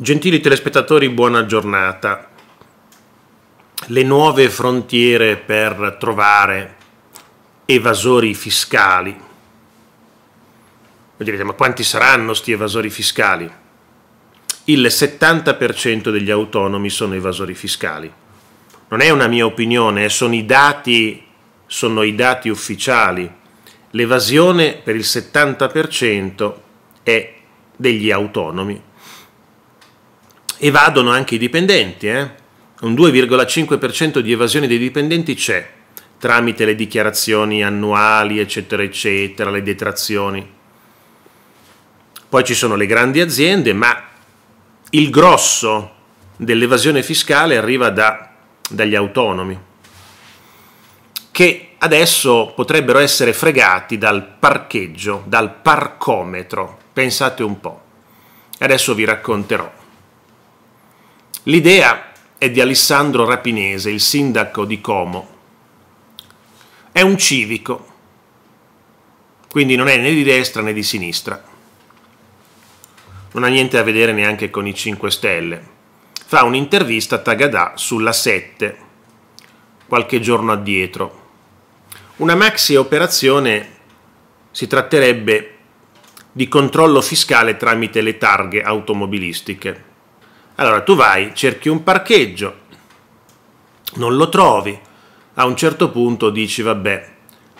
Gentili telespettatori, buona giornata. Le nuove frontiere per trovare evasori fiscali. Voi direte, ma quanti saranno questi evasori fiscali? Il 70% degli autonomi sono evasori fiscali. Non è una mia opinione, eh, sono i dati, sono i dati ufficiali. L'evasione per il 70% è degli autonomi evadono anche i dipendenti, eh? un 2,5% di evasione dei dipendenti c'è tramite le dichiarazioni annuali, eccetera, eccetera, le detrazioni. Poi ci sono le grandi aziende, ma il grosso dell'evasione fiscale arriva da, dagli autonomi, che adesso potrebbero essere fregati dal parcheggio, dal parcometro. Pensate un po'. Adesso vi racconterò. L'idea è di Alessandro Rapinese, il sindaco di Como. È un civico, quindi non è né di destra né di sinistra. Non ha niente a vedere neanche con i 5 Stelle. Fa un'intervista a Tagadà sulla 7, qualche giorno addietro. Una maxi operazione si tratterebbe di controllo fiscale tramite le targhe automobilistiche allora tu vai, cerchi un parcheggio, non lo trovi, a un certo punto dici vabbè,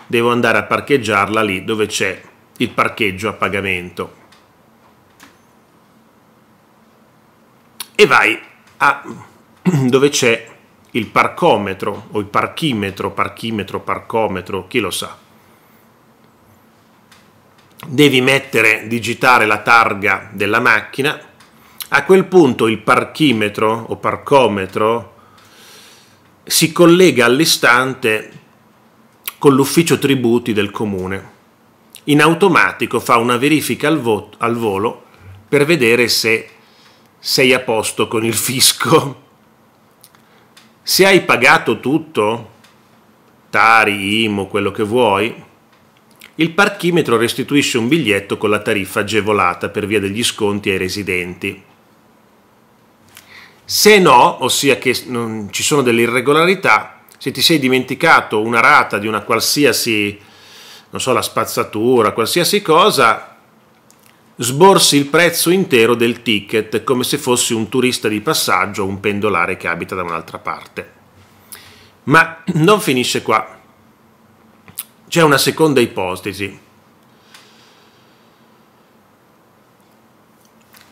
devo andare a parcheggiarla lì dove c'è il parcheggio a pagamento. E vai a dove c'è il parcometro o il parchimetro, parchimetro, parcometro, chi lo sa. Devi mettere, digitare la targa della macchina a quel punto il parchimetro o parcometro si collega all'istante con l'ufficio tributi del comune. In automatico fa una verifica al, vo- al volo per vedere se sei a posto con il fisco. Se hai pagato tutto, tari, IMO, quello che vuoi, il parchimetro restituisce un biglietto con la tariffa agevolata per via degli sconti ai residenti. Se no, ossia che ci sono delle irregolarità, se ti sei dimenticato una rata di una qualsiasi, non so, la spazzatura, qualsiasi cosa, sborsi il prezzo intero del ticket come se fossi un turista di passaggio o un pendolare che abita da un'altra parte. Ma non finisce qua. C'è una seconda ipotesi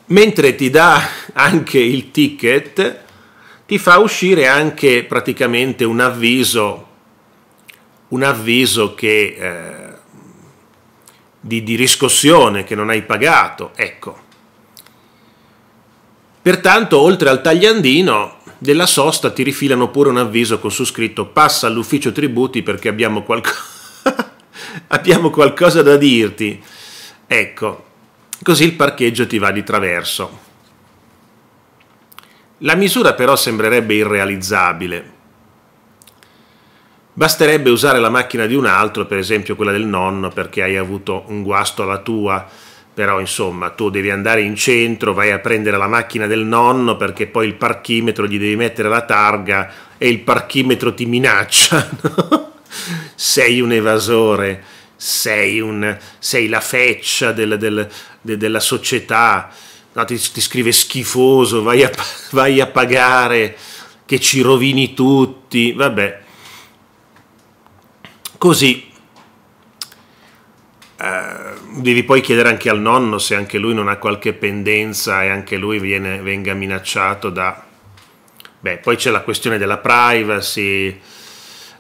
mentre ti dà anche il ticket, ti fa uscire anche praticamente un avviso, un avviso che, eh, di, di riscossione che non hai pagato. Ecco. Pertanto, oltre al tagliandino della sosta, ti rifilano pure un avviso con su scritto passa all'ufficio tributi perché abbiamo, qualco- abbiamo qualcosa da dirti. Ecco, così il parcheggio ti va di traverso. La misura però sembrerebbe irrealizzabile. Basterebbe usare la macchina di un altro, per esempio quella del nonno, perché hai avuto un guasto alla tua, però insomma tu devi andare in centro, vai a prendere la macchina del nonno perché poi il parchimetro gli devi mettere la targa e il parchimetro ti minaccia. Sei un evasore sei, un, sei la feccia del, del, de, della società, no, ti, ti, scrive schifoso, vai a, vai a pagare, che ci rovini tutti, vabbè. Così Uh, devi poi chiedere anche al nonno se anche lui non ha qualche pendenza e anche lui viene, venga minacciato da... Beh, poi c'è la questione della privacy,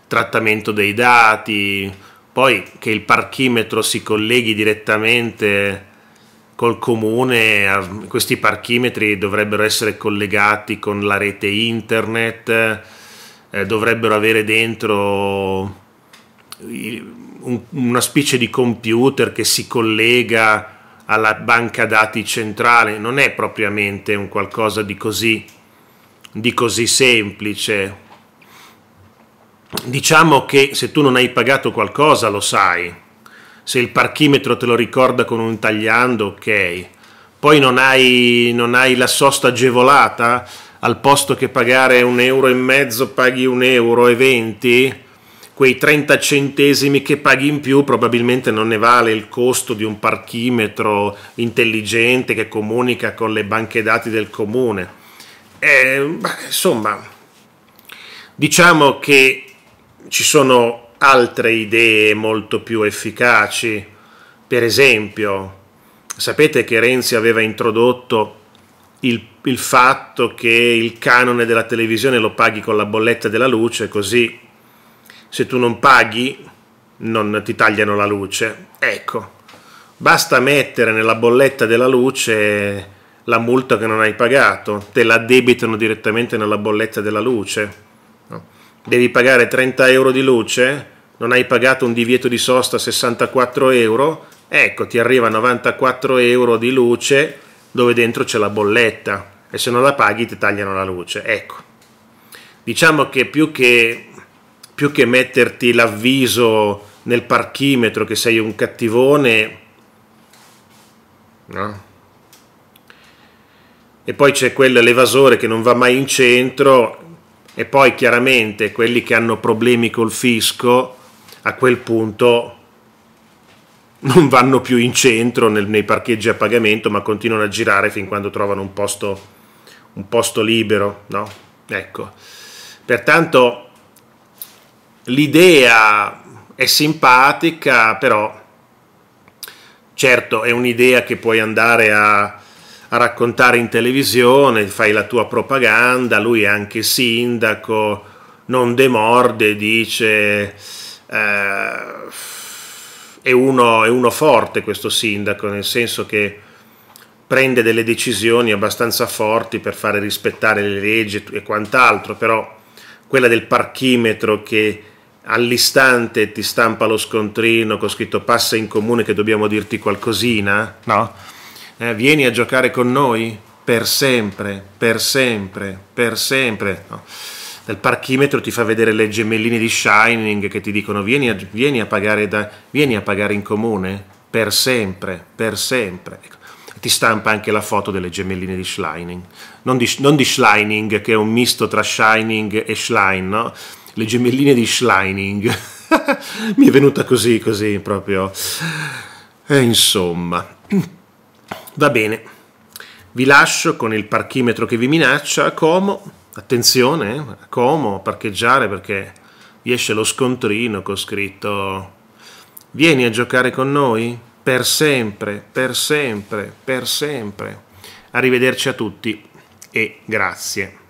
trattamento dei dati, poi che il parchimetro si colleghi direttamente col comune, questi parchimetri dovrebbero essere collegati con la rete internet, eh, dovrebbero avere dentro un, una specie di computer che si collega alla banca dati centrale non è propriamente un qualcosa di così, di così semplice diciamo che se tu non hai pagato qualcosa lo sai, se il parchimetro te lo ricorda con un tagliando, ok, poi non hai, non hai la sosta agevolata, al posto che pagare un euro e mezzo paghi un euro e venti, quei 30 centesimi che paghi in più probabilmente non ne vale il costo di un parchimetro intelligente che comunica con le banche dati del comune. Eh, insomma, diciamo che ci sono altre idee molto più efficaci. Per esempio, sapete che Renzi aveva introdotto il, il fatto che il canone della televisione lo paghi con la bolletta della luce, così se tu non paghi non ti tagliano la luce. Ecco, basta mettere nella bolletta della luce la multa che non hai pagato, te la debitano direttamente nella bolletta della luce. No? devi pagare 30 euro di luce, non hai pagato un divieto di sosta 64 euro, ecco ti arriva 94 euro di luce dove dentro c'è la bolletta e se non la paghi ti tagliano la luce. Ecco, diciamo che più che, più che metterti l'avviso nel parchimetro che sei un cattivone, no? E poi c'è quello, l'evasore che non va mai in centro, e poi chiaramente quelli che hanno problemi col fisco a quel punto non vanno più in centro nel, nei parcheggi a pagamento ma continuano a girare fin quando trovano un posto, un posto libero no? ecco pertanto l'idea è simpatica però certo è un'idea che puoi andare a a raccontare in televisione, fai la tua propaganda, lui è anche sindaco, non demorde, dice... Eh, è uno, è uno, forte questo sindaco, nel senso che prende delle decisioni abbastanza forti per fare rispettare le leggi e quant'altro, però quella del parchimetro che all'istante ti stampa lo scontrino con scritto passa in comune che dobbiamo dirti qualcosina, no? eh, vieni a giocare con noi per sempre, per sempre, per sempre. No. Del parchimetro ti fa vedere le gemelline di Shining che ti dicono vieni a, vieni a, pagare, da, vieni a pagare, in comune per sempre, per sempre. Ecco. Ti stampa anche la foto delle gemelline di Shining, non di, non di Shining che è un misto tra Shining e Schlein, no? le gemelline di Shining. Mi è venuta così, così proprio. E eh, insomma. Va bene, vi lascio con il parchimetro che vi minaccia a Como, attenzione eh, a Como, a parcheggiare perché vi esce lo scontrino con scritto vieni a giocare con noi per sempre, per sempre, per sempre. Arrivederci a tutti e grazie.